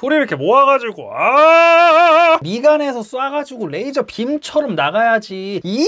소리 이렇게 모아가지고 아 미간에서 쏴가지고 레이저 빔처럼 나가야지 이야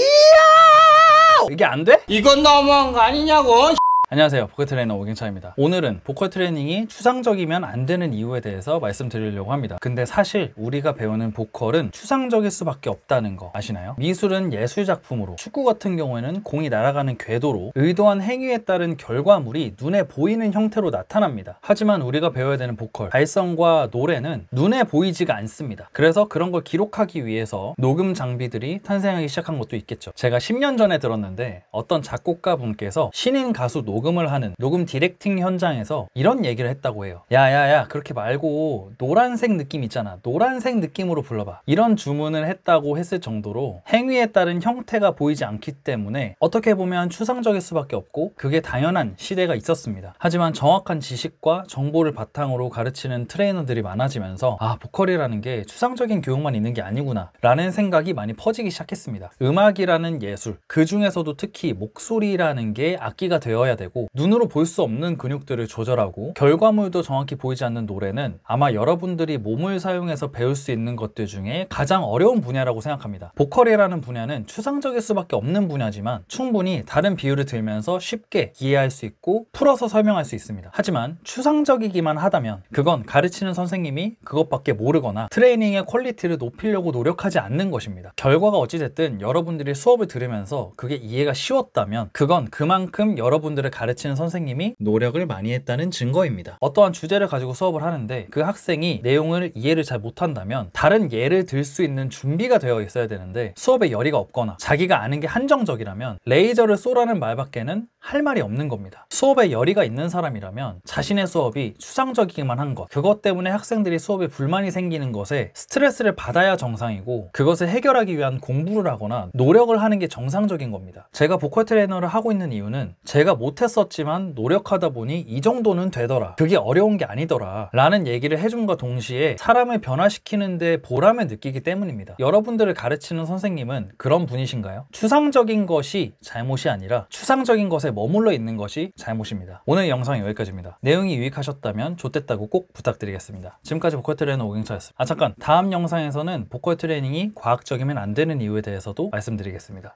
이게 안 돼? 이건 너무한 거 아니냐고 안녕하세요 보컬 트레이너 오경차입니다 오늘은 보컬 트레이닝이 추상적이면 안 되는 이유에 대해서 말씀드리려고 합니다 근데 사실 우리가 배우는 보컬은 추상적일 수밖에 없다는 거 아시나요? 미술은 예술 작품으로 축구 같은 경우에는 공이 날아가는 궤도로 의도한 행위에 따른 결과물이 눈에 보이는 형태로 나타납니다 하지만 우리가 배워야 되는 보컬 발성과 노래는 눈에 보이지가 않습니다 그래서 그런 걸 기록하기 위해서 녹음 장비들이 탄생하기 시작한 것도 있겠죠 제가 10년 전에 들었는데 어떤 작곡가 분께서 신인 가수 녹음 녹음을 하는 녹음 디렉팅 현장에서 이런 얘기를 했다고 해요 야야야 그렇게 말고 노란색 느낌 있잖아 노란색 느낌으로 불러봐 이런 주문을 했다고 했을 정도로 행위에 따른 형태가 보이지 않기 때문에 어떻게 보면 추상적일 수밖에 없고 그게 당연한 시대가 있었습니다 하지만 정확한 지식과 정보를 바탕으로 가르치는 트레이너들이 많아지면서 아 보컬이라는 게 추상적인 교육만 있는 게 아니구나 라는 생각이 많이 퍼지기 시작했습니다 음악이라는 예술 그 중에서도 특히 목소리라는 게 악기가 되어야 되고 되고 눈으로 볼 수 없는 근육들을 조절하고 결과물도 정확히 보이지 않는 노래는 아마 여러분들이 몸을 사용해서 배울 수 있는 것들 중에 가장 어려운 분야라고 생각합니다. 보컬이라는 분야는 추상적일 수밖에 없는 분야지만 충분히 다른 비율을 들면서 쉽게 이해할 수 있고 풀어서 설명할 수 있습니다. 하지만 추상적이기만 하다면 그건 가르치는 선생님이 그것밖에 모르거나 트레이닝의 퀄리티를 높이려고 노력하지 않는 것입니다. 결과가 어찌됐든 여러분들이 수업을 들으면서 그게 이해가 쉬웠다면 그건 그만큼 여러분들의 가 가르치는 선생님이 노력을 많이 했다는 증거입니다. 어떠한 주제를 가지고 수업을 하는데 그 학생이 내용을 이해를 잘 못한다면 다른 예를 들 수 있는 준비가 되어 있어야 되는데 수업에 열의가 없거나 자기가 아는 게 한정적이라면 레이저를 쏘라는 말밖에는 할 말이 없는 겁니다. 수업에 열의가 있는 사람이라면 자신의 수업이 추상적이기만 한 것, 그것 때문에 학생들이 수업에 불만이 생기는 것에 스트레스를 받아야 정상이고 그것을 해결하기 위한 공부를 하거나 노력을 하는 게 정상적인 겁니다. 제가 보컬 트레이너를 하고 있는 이유는 제가 못해 못했었지만 노력하다 보니 이 정도는 되더라 그게 어려운 게 아니더라 라는 얘기를 해준과 동시에 사람을 변화시키는데 보람을 느끼기 때문입니다 여러분들을 가르치는 선생님은 그런 분이신가요? 추상적인 것이 잘못이 아니라 추상적인 것에 머물러 있는 것이 잘못입니다 오늘 영상 여기까지입니다 내용이 유익하셨다면 좋댔다고 꼭 부탁드리겠습니다 지금까지 보컬 트레이너 오경차였습니다 아 잠깐 다음 영상에서는 보컬 트레이닝이 과학적이면 안 되는 이유에 대해서도 말씀드리겠습니다